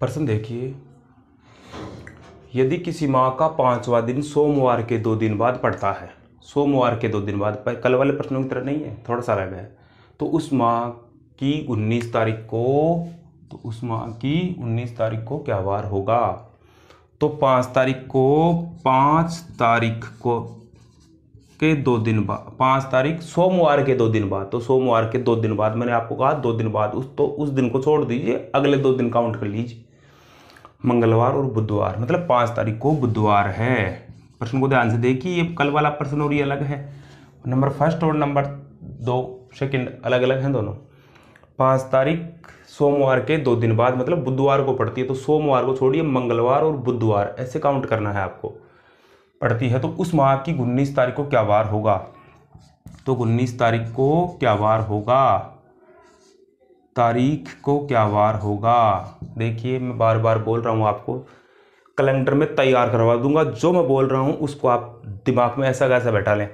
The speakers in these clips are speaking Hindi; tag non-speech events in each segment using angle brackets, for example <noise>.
प्रश्न देखिए यदि किसी माह का पांचवा दिन सोमवार के दो दिन बाद पड़ता है सोमवार के दो दिन बाद पर कल वाले प्रश्नों की तरह नहीं है थोड़ा सा अलग है तो उस माह की उन्नीस तारीख को तो उस माह की उन्नीस तारीख को क्या वार होगा तो पाँच तारीख को पाँच तारीख को के दो दिन बाद पाँच तारीख सोमवार के दो दिन बाद तो सोमवार के दो दिन बाद मैंने आपको कहा दो दिन बाद उस तो उस दिन को छोड़ दीजिए अगले दो दिन काउंट कर लीजिए मंगलवार और बुधवार मतलब पाँच तारीख को बुधवार है प्रश्न को ध्यान से देखिए ये कल वाला प्रश्न और ये अलग है नंबर फर्स्ट और नंबर दो सेकेंड अलग अलग हैं दोनों पाँच तारीख सोमवार के दो दिन बाद मतलब बुधवार को पड़ती है तो सोमवार को छोड़िए मंगलवार और बुधवार ऐसे काउंट करना है आपको पड़ती है तो उस माह की उन्नीस तारीख को क्या वार होगा तो उन्नीस तारीख को क्या वार होगा तारीख को क्या वार होगा देखिए मैं बार बार बोल रहा हूँ आपको कैलेंडर में तैयार करवा दूंगा जो मैं बोल रहा हूँ उसको आप दिमाग में ऐसा कैसा बैठा लें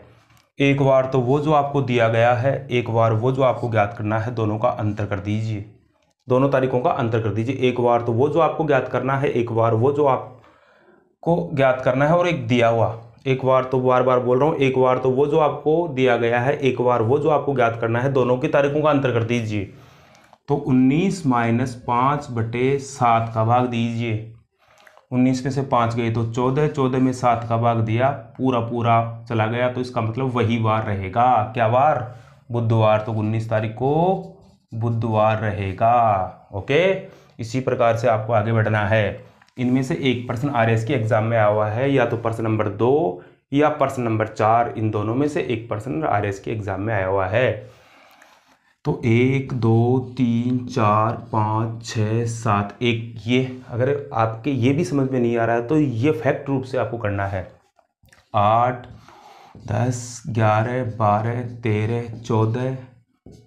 एक बार तो वो जो आपको दिया गया है एक बार वो जो आपको ज्ञात करना है दोनों का अंतर कर दीजिए दोनों तारीखों का अंतर कर दीजिए एक बार तो वो जो आपको ज्ञात करना है एक बार वो जो आप को ज्ञात करना है और एक दिया हुआ एक बार तो बार बार बोल रहा हूँ एक बार तो वो जो आपको दिया गया है एक बार वो जो आपको ज्ञात करना है दोनों की तारीखों का अंतर कर दीजिए तो 19 माइनस पाँच बटे सात का भाग दीजिए 19 में से पाँच गए तो 14 14 में सात का भाग दिया पूरा पूरा चला गया तो इसका मतलब वही वार रहेगा क्या वार बुधवार तो उन्नीस तारीख को बुधवार रहेगा ओके इसी प्रकार से आपको आगे बढ़ना है इनमें से एक पर्सन आर के एग्ज़ाम में आया हुआ है या तो पर्सन नंबर दो या पर्सन नंबर चार इन दोनों में से एक पर्सन आर के एग्ज़ाम में आया हुआ है तो एक दो तीन चार पाँच छः सात एक ये अगर आपके ये भी समझ में नहीं आ रहा है तो ये फैक्ट रूप से आपको करना है आठ दस ग्यारह बारह तेरह चौदह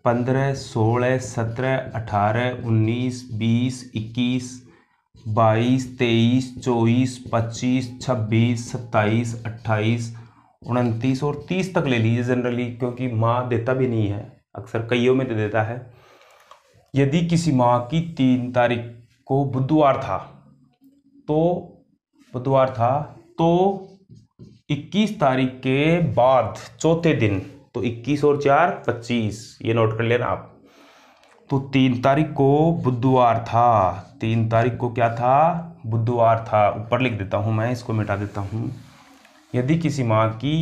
पंद्रह सोलह सत्रह अठारह उन्नीस बीस इक्कीस बाईस तेईस चौबीस पच्चीस छब्बीस सत्ताईस अट्ठाईस उनतीस और तीस तक ले लीजिए जनरली क्योंकि माँ देता भी नहीं है अक्सर कईयों में दे देता है यदि किसी माह की तीन तारीख को बुधवार था तो बुधवार था तो 21 तारीख के बाद चौथे दिन तो 21 और चार 25 ये नोट कर लेना आप तो तीन तारीख को बुधवार था तीन तारीख को क्या था बुधवार था ऊपर लिख देता हूँ मैं इसको मिटा देता हूँ यदि किसी माँ की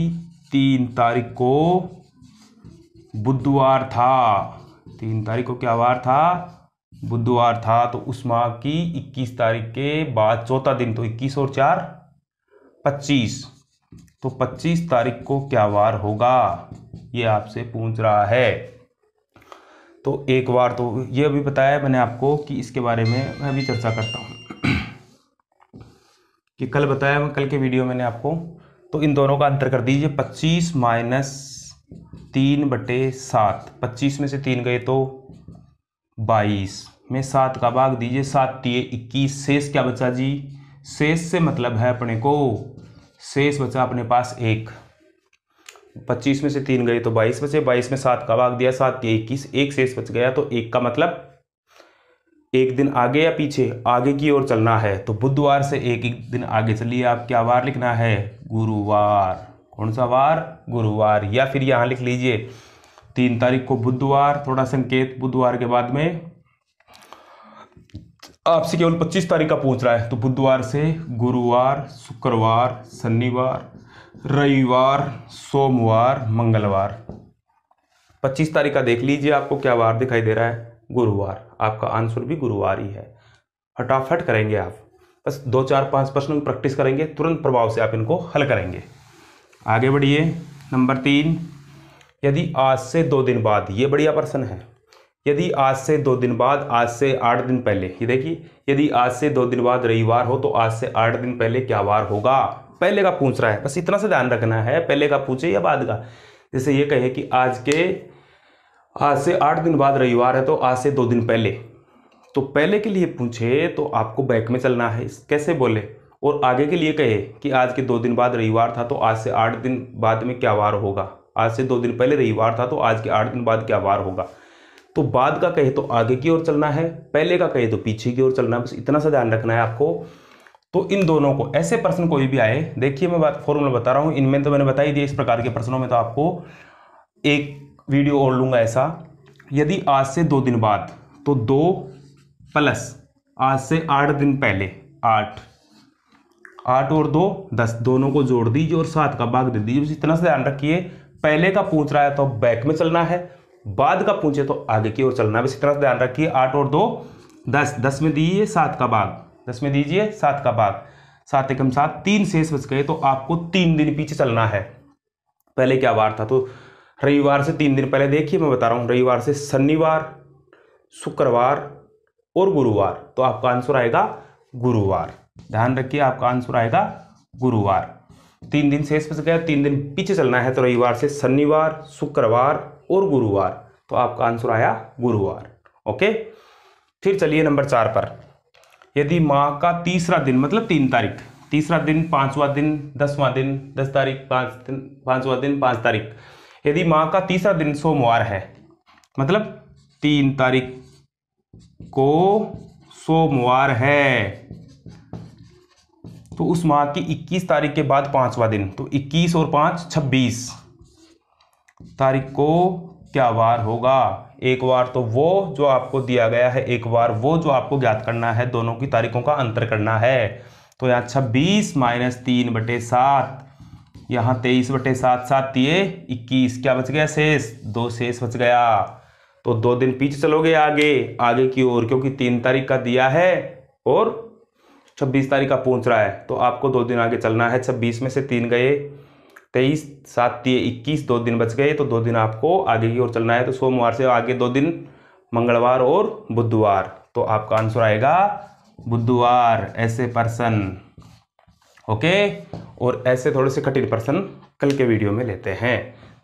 तीन तारीख को बुधवार था तीन तारीख को क्या वार था बुधवार था तो उस माँ की इक्कीस तारीख के बाद चौथा दिन तो इक्कीस और चार पच्चीस तो पच्चीस तारीख को क्या वार होगा ये आपसे पूछ रहा है तो एक बार तो ये अभी बताया मैंने आपको कि इसके बारे में मैं अभी चर्चा करता हूँ <clears throat> कि कल बताया मैं कल के वीडियो मैंने आपको तो इन दोनों का अंतर कर दीजिए पच्चीस माइनस तीन बटे सात पच्चीस में से तीन गए तो बाईस में सात का भाग दीजिए सात दिए इक्कीस शेष क्या बचा जी शेष से मतलब है अपने को शेष बचा अपने पास एक पच्चीस में से तीन गए तो बाईस बचे बाईस में सात का भाग दिया सात के इक्कीस एक शेष बच गया तो एक का मतलब एक दिन आगे या पीछे आगे की ओर चलना है तो बुधवार से एक एक दिन आगे चलिए आप क्या वार लिखना है गुरुवार कौन सा वार गुरुवार या फिर यहाँ लिख लीजिए तीन तारीख को बुधवार थोड़ा संकेत बुधवार के बाद में आपसे केवल 25 तारीख का पूछ रहा है तो बुधवार से गुरुवार शुक्रवार शनिवार रविवार सोमवार मंगलवार 25 तारीख का देख लीजिए आपको क्या वार दिखाई दे रहा है गुरुवार आपका आंसर भी गुरुवार ही है फटाफट करेंगे आप बस दो चार पांच प्रश्नों की प्रैक्टिस करेंगे तुरंत प्रभाव से आप इनको हल करेंगे आगे बढ़िए नंबर तीन यदि आज से दो दिन बाद ये बढ़िया प्रश्न है यदि आज से दो दिन बाद आज से आठ दिन पहले ये देखिए यदि आज से दो दिन बाद रविवार हो तो आज से आठ दिन पहले क्या वार होगा पहले का पूछ रहा है बस इतना सा ध्यान रखना है पहले का पूछे या बाद का जैसे ये कहे कि आज के आज से आठ दिन बाद रविवार है तो आज से दो दिन पहले तो पहले के लिए पूछे तो आपको बैक में चलना है कैसे बोले और आगे के लिए कहे कि आज के दो दिन बाद रविवार था तो आज से आठ दिन बाद में क्या वार होगा आज से दो दिन पहले रविवार था तो आज के आठ दिन बाद क्या वार होगा तो बाद का कहे तो आगे की ओर चलना है पहले का कहे तो पीछे की ओर चलना है बस इतना सा ध्यान रखना है आपको तो इन दोनों को ऐसे प्रश्न कोई भी आए देखिए मैं बात फॉर्मूला बता रहा हूँ इनमें तो मैंने ही दिया इस प्रकार के प्रश्नों में तो आपको एक वीडियो और लूँगा ऐसा यदि आज से दो दिन बाद तो दो प्लस आज से आठ दिन पहले आठ आठ और दो दस दोनों को जोड़ दीजिए और सात का भाग दे दीजिए बस इतना सा ध्यान रखिए पहले का पूछ रहा है तो बैक में चलना है बाद का पूछे तो आगे की ओर चलना इसी तरह से ध्यान रखिए आठ और दो दस दस में दीजिए सात का भाग दस में दीजिए सात का भाग सात एकम सात तीन शेष बच गए तो आपको तीन दिन पीछे चलना है पहले क्या वार था तो रविवार से तीन दिन पहले देखिए मैं बता रहा हूँ रविवार से शनिवार शुक्रवार और गुरुवार तो आपका आंसर आएगा गुरुवार ध्यान रखिए आपका आंसर आएगा गुरुवार तीन दिन शेष बच गया तीन दिन पीछे चलना है तो रविवार से शनिवार शुक्रवार और गुरुवार तो आपका आंसर आया गुरुवार ओके फिर चलिए नंबर चार पर यदि माह का तीसरा दिन मतलब तीन तारीख तीसरा दिन पांचवा दिन दसवां दिन दस तारीख पांच दिन पांचवा दिन पांच तारीख यदि माह का तीसरा दिन सोमवार है मतलब तीन तारीख को सोमवार है तो उस माह की 21 तारीख के बाद पांचवा दिन तो 21 और पांच 26 तारीख को क्या वार होगा एक बार तो वो जो आपको दिया गया है एक बार वो जो आपको ज्ञात करना है दोनों की तारीखों का अंतर करना है तो यहाँ छब्बीस माइनस तीन बटे सात यहाँ तेईस बटे सात सात दिए इक्कीस क्या बच गया शेष दो शेष बच गया तो दो दिन पीछे चलोगे आगे आगे की ओर क्योंकि तीन तारीख का दिया है और छब्बीस तारीख का पूछ रहा है तो आपको दो दिन आगे चलना है छब्बीस में से तीन गए तेईस सात तीय इक्कीस दो दिन बच गए तो दो दिन आपको आगे की ओर चलना है तो सोमवार से आगे दो दिन मंगलवार और बुधवार तो आपका आंसर आएगा बुधवार ऐसे पर्सन ओके और ऐसे थोड़े से कठिन पर्सन कल के वीडियो में लेते हैं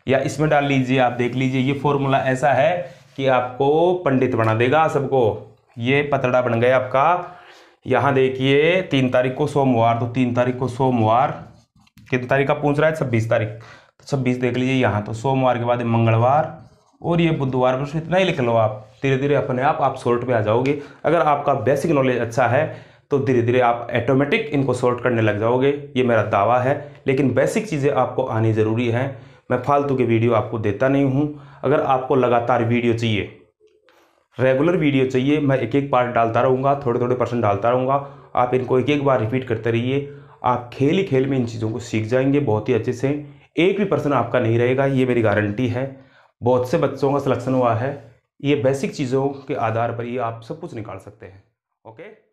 या इसमें डाल लीजिए आप देख लीजिए ये फॉर्मूला ऐसा है कि आपको पंडित बना देगा सबको ये पतड़ा बन गया आपका यहाँ देखिए तीन तारीख को सोमवार तो तीन तारीख को सोमवार कितनी तारीख का पूछ रहा है छब्बीस तारीख तो छब्बीस देख लीजिए यहाँ तो सोमवार के बाद मंगलवार और ये बुधवार बस इतना ही लिख लो आप धीरे धीरे अपने आप आप शॉर्ट पे आ जाओगे अगर आपका बेसिक नॉलेज अच्छा है तो धीरे धीरे आप ऑटोमेटिक इनको शॉर्ट करने लग जाओगे ये मेरा दावा है लेकिन बेसिक चीज़ें आपको आनी ज़रूरी हैं मैं फालतू के वीडियो आपको देता नहीं हूँ अगर आपको लगातार वीडियो चाहिए रेगुलर वीडियो चाहिए मैं एक एक पार्ट डालता रहूँगा थोड़े थोड़े पर्सन डालता रहूँगा आप इनको एक एक बार रिपीट करते रहिए आप खेल ही खेल में इन चीज़ों को सीख जाएंगे बहुत ही अच्छे से एक भी पर्सन आपका नहीं रहेगा ये मेरी गारंटी है बहुत से बच्चों का सिलेक्शन हुआ है ये बेसिक चीज़ों के आधार पर ये आप सब कुछ निकाल सकते हैं ओके